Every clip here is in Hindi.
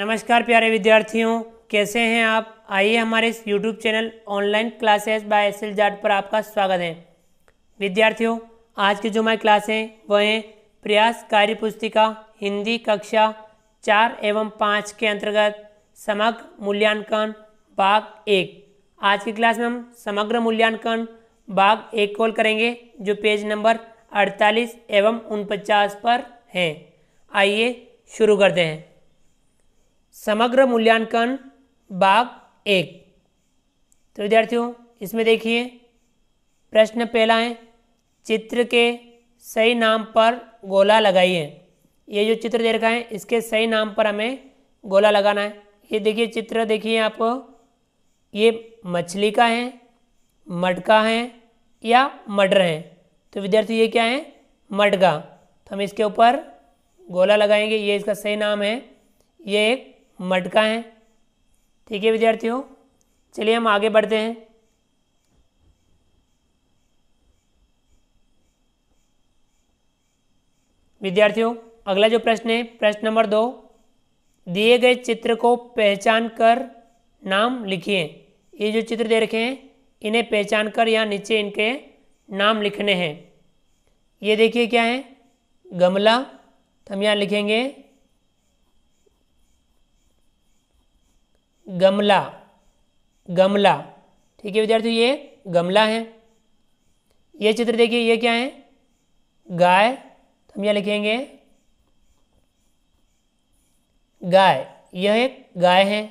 नमस्कार प्यारे विद्यार्थियों कैसे हैं आप आइए हमारे इस YouTube channel online classes by S L Jat पर आपका स्वागत है विद्यार्थियों आज की जो हमारी क्लास हैं वह हैं प्रयास कार्य पुस्तिका हिंदी कक्षा चार एवं पाँच के अंतर्गत समग्र मूल्यांकन भाग एक आज की क्लास में हम समग्र मूल्यांकन भाग एक कॉल करेंगे जो पेज नंबर अड़तालीस एवं उनपचास पर हैं आइए शुरू करते हैं समग्र मूल्यांकन भाग एक तो विद्यार्थियों इसमें देखिए प्रश्न पहला है चित्र के सही नाम पर गोला लगाइए ये जो चित्र दे रखा है इसके सही नाम पर हमें गोला लगाना है ये देखिए चित्र देखिए आप ये मछली का है मटका है या मटर है तो विद्यार्थी ये क्या है मटका तो हम इसके ऊपर गोला लगाएंगे ये इसका सही नाम है ये एक मटका है ठीक है विद्यार्थियों चलिए हम आगे बढ़ते हैं विद्यार्थियों अगला जो प्रश्न है प्रश्न नंबर दो दिए गए चित्र को पहचान कर नाम लिखिए ये जो चित्र दे रखे हैं इन्हें पहचान कर यहाँ नीचे इनके नाम लिखने हैं ये देखिए क्या है गमला तो हम यहाँ लिखेंगे गमला गमला ठीक है विद्यार्थियों ये गमला है ये चित्र देखिए ये क्या है गाय तो हम यह लिखेंगे गाय यह एक गाय है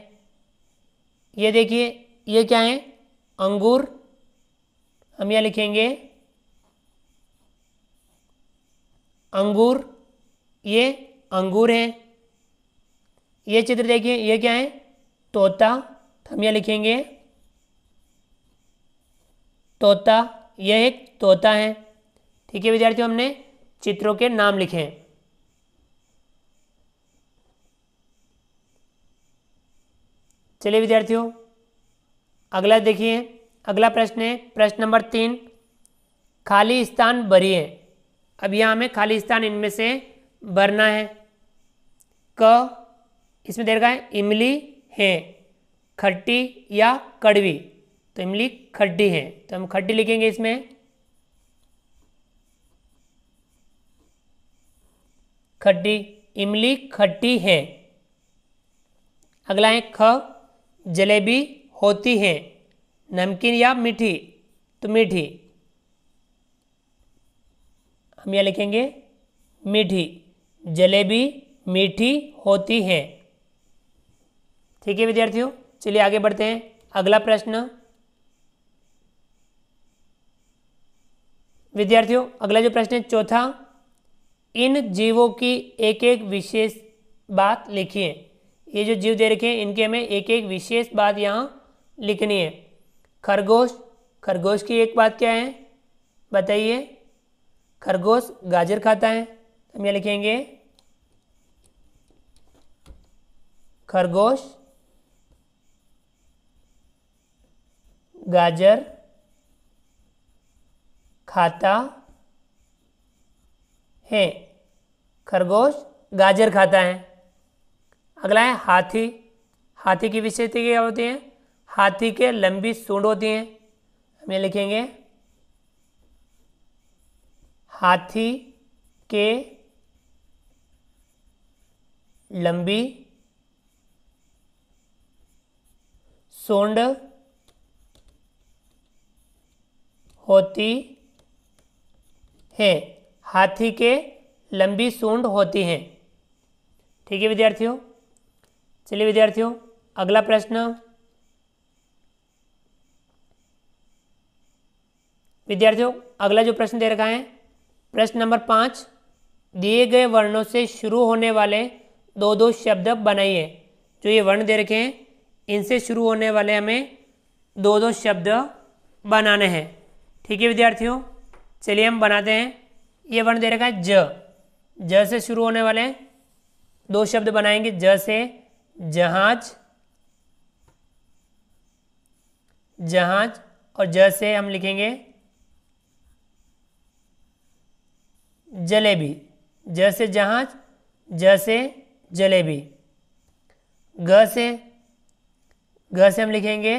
ये देखिए ये क्या है अंगूर हम यह लिखेंगे अंगूर ये अंगूर है ये चित्र देखिए ये क्या है तोता हम यह लिखेंगे तोता यह एक तोता है ठीक है विद्यार्थियों हमने चित्रों के नाम लिखे हैं चलिए विद्यार्थियों अगला देखिए अगला प्रश्न है प्रश्न नंबर तीन खाली स्थान है अब यहाँ हमें खाली स्थान इनमें से भरना है क इसमें देखा है इमली है खट्टी या कड़वी तो इमली खड्डी है तो हम खड्डी लिखेंगे इसमें खड्डी इमली खट्टी है अगला है ख जलेबी होती है नमकीन या मीठी तो मीठी हम यह लिखेंगे मीठी जलेबी मीठी होती है ठीक है विद्यार्थियों चलिए आगे बढ़ते हैं अगला प्रश्न विद्यार्थियों अगला जो प्रश्न है चौथा इन जीवों की एक एक विशेष बात लिखिए ये जो जीव दे रखे हैं इनके हमें एक एक विशेष बात यहाँ लिखनी है खरगोश खरगोश की एक बात क्या है बताइए खरगोश गाजर खाता है हम यह लिखेंगे खरगोश गाजर खाता है खरगोश गाजर खाता है अगला है हाथी हाथी की विशेषता क्या होती है हाथी के लंबी सूंड होती हैं हम ये लिखेंगे हाथी के लंबी सूंड होती है हाथी के लंबी सूंड होती हैं ठीक है विद्यार्थियों चलिए विद्यार्थियों अगला प्रश्न विद्यार्थियों अगला जो प्रश्न दे रखा है प्रश्न नंबर पाँच दिए गए वर्णों से शुरू होने वाले दो दो शब्द बनाइए जो ये वर्ण दे रखे हैं इनसे शुरू होने वाले हमें दो दो शब्द बनाने हैं ठीक है विद्यार्थियों चलिए हम बनाते हैं ये वर्ण दे रखा है ज ज से शुरू होने वाले दो शब्द बनाएंगे ज से जहाज जहाज और ज से हम लिखेंगे जलेबी ज से जहाज ज से जलेबी ग से ग से हम लिखेंगे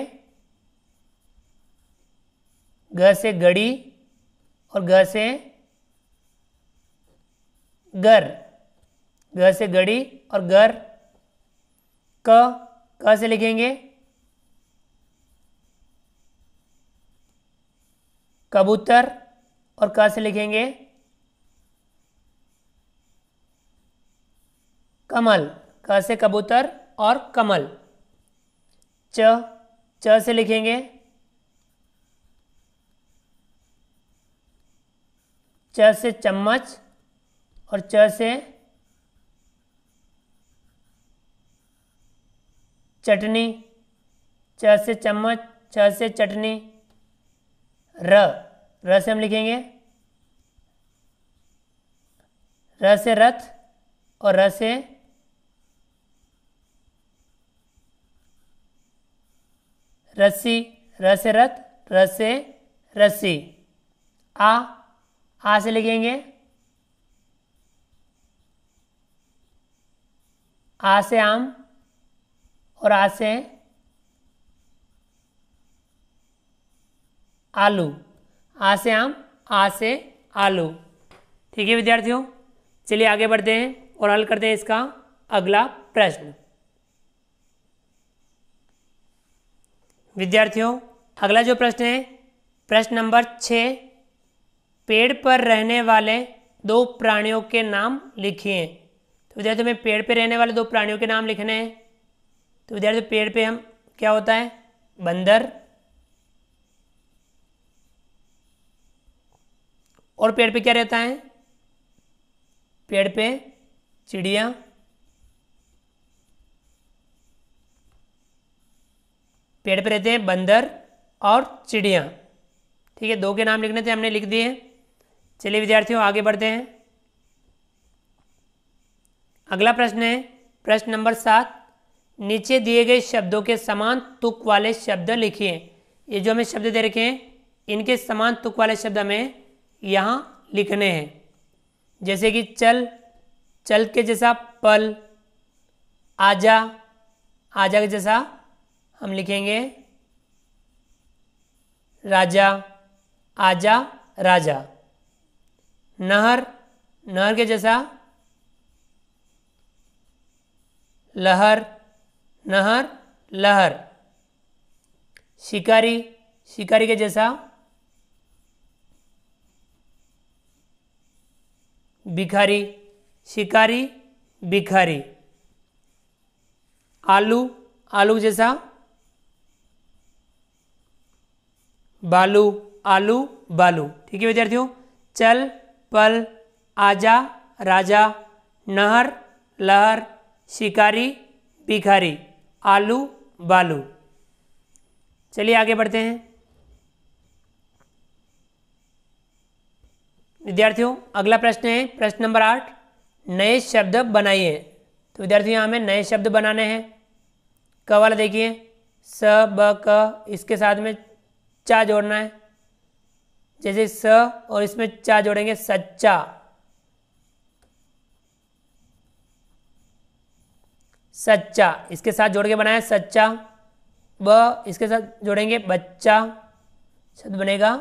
ग से गड़ी और ग से गर ग से गड़ी और गर क क से लिखेंगे कबूतर और क से लिखेंगे कमल क से कबूतर और कमल च च से लिखेंगे च से चम्मच और च से चटनी च से चम्मच छ से चटनी र र से हम लिखेंगे र से रथ और र से रस्सी र से रथ र से रस्सी आ आ से लिखेंगे आ से आम और आ से आलू आ से आम आ से आलू ठीक है विद्यार्थियों चलिए आगे बढ़ते हैं और हल करते हैं इसका अगला प्रश्न विद्यार्थियों अगला जो प्रश्न है प्रश्न नंबर छः पेड़ पर रहने वाले दो प्राणियों के नाम लिखिए तो विद्यार्थी हमें पेड़ पे रहने वाले दो प्राणियों के नाम लिखने हैं तो विद्यार्थी पेड़ पे हम क्या होता है बंदर और पेड़ पे क्या रहता है पेड़ पे चिड़िया पेड़ पे रहते हैं बंदर और चिड़िया ठीक है दो के नाम लिखने थे हमने लिख दिए चलिए विद्यार्थियों आगे बढ़ते हैं अगला प्रश्न है प्रश्न नंबर सात नीचे दिए गए शब्दों के समान तुक वाले शब्द लिखिए ये जो हमें शब्द दे रखे हैं इनके समान तुक वाले शब्द हमें यहाँ लिखने हैं जैसे कि चल चल के जैसा पल आजा आजा के जैसा हम लिखेंगे राजा आजा राजा नहर नहर के जैसा लहर नहर लहर शिकारी शिकारी के जैसा भिखारी शिकारी भिखारी आलू आलू जैसा बालू आलू बालू ठीक है विद्यार्थियों चल पल आजा राजा नहर लहर शिकारी भिखारी आलू बालू चलिए आगे बढ़ते हैं विद्यार्थियों अगला प्रश्न है प्रश्न नंबर आठ नए शब्द बनाइए तो विद्यार्थियों हमें नए शब्द बनाने हैं क वाला देखिए स ब क इसके साथ में चा जोड़ना है जैसे स और इसमें चा जोड़ेंगे सच्चा सच्चा इसके साथ जोड़ के बनाया सच्चा ब इसके साथ जोड़ेंगे बच्चा शब्द बनेगा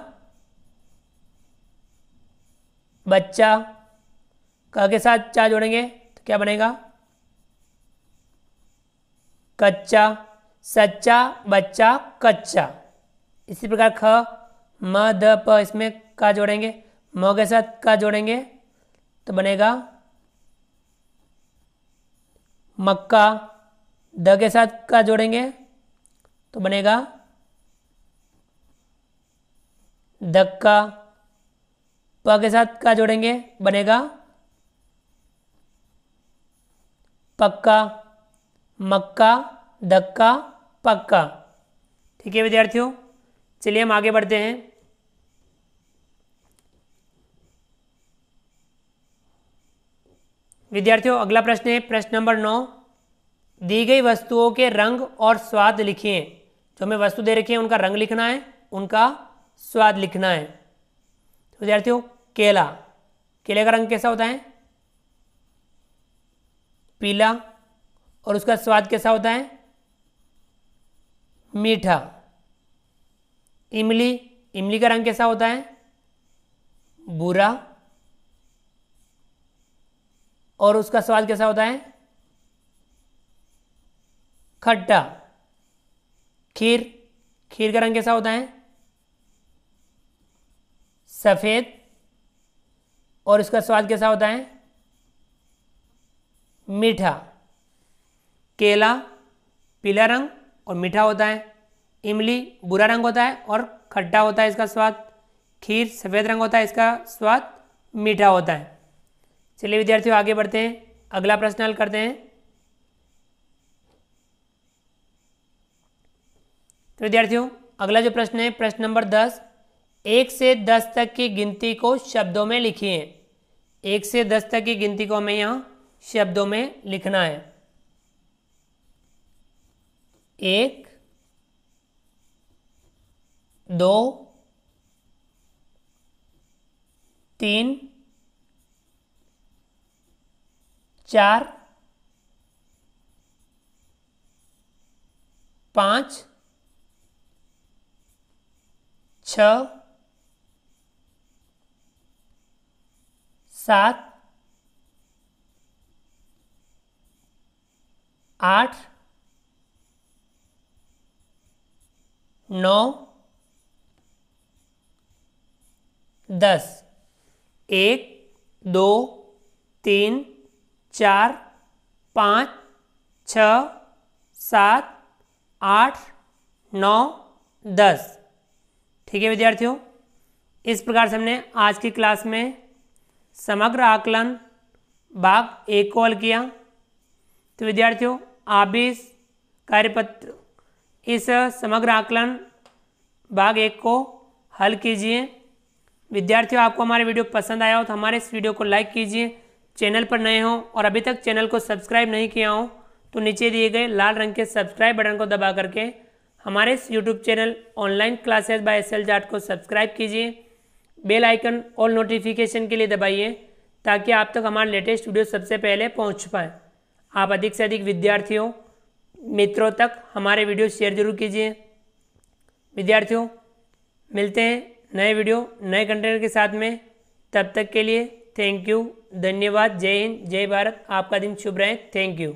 बच्चा क के साथ चा जोड़ेंगे तो क्या बनेगा कच्चा सच्चा बच्चा कच्चा इसी प्रकार ख म द प इसमें का जोड़ेंगे म के साथ का जोड़ेंगे तो बनेगा मक्का द के साथ का जोड़ेंगे तो बनेगा धक्का प के साथ का जोड़ेंगे बनेगा पक्का मक्का धक्का पक्का ठीक है विद्यार्थियों चलिए हम आगे बढ़ते हैं विद्यार्थियों अगला प्रश्न है प्रश्न नंबर नौ दी गई वस्तुओं के रंग और स्वाद लिखिए जो हमें वस्तु दे रखी है उनका रंग लिखना है उनका स्वाद लिखना है तो विद्यार्थियों केला केले का रंग कैसा होता है पीला और उसका स्वाद कैसा होता है मीठा इमली इमली का रंग कैसा होता है बुरा और उसका स्वाद कैसा होता है खट्टा खीर खीर का रंग कैसा होता है सफ़ेद और इसका स्वाद कैसा होता है मीठा केला पीला रंग और मीठा होता है इमली बुरा रंग होता है और खट्टा होता है इसका स्वाद खीर सफ़ेद रंग होता है इसका स्वाद मीठा होता है चलिए विद्यार्थियों आगे बढ़ते हैं अगला प्रश्न हल करते हैं तो विद्यार्थियों अगला जो प्रश्न है प्रश्न नंबर दस एक से दस तक की गिनती को शब्दों में लिखिए एक से दस तक की गिनती को हमें यहां शब्दों में लिखना है एक दो तीन चार पांच छ सात आठ नौ दस एक दो तीन चार पाँच छ सात आठ नौ दस ठीक है विद्यार्थियों इस प्रकार से हमने आज की क्लास में समग्र आकलन भाग एक को हल किया तो विद्यार्थियों आप भी इस कार्यपत्र इस समग्र आकलन भाग एक को हल कीजिए विद्यार्थियों आपको हमारे वीडियो पसंद आया हो तो हमारे इस वीडियो को लाइक कीजिए चैनल पर नए हों और अभी तक चैनल को सब्सक्राइब नहीं किया हो तो नीचे दिए गए लाल रंग के सब्सक्राइब बटन को दबा करके हमारे इस YouTube channel online classes by S L Jat को सब्सक्राइब कीजिए बेल आइकन और नोटिफिकेशन के लिए दबाइए ताकि आप तक हमारे लेटेस्ट वीडियो सबसे पहले पहुंच पाए आप अधिक से अधिक विद्यार्थियों मित्रों तक हमारे वीडियो शेयर जरूर कीजिए विद्यार्थियों मिलते हैं नए वीडियो नए कंटेंट के साथ में तब तक के लिए थैंक यू धन्यवाद जय हिंद जय भारत आपका दिन शुभ रहे थैंक यू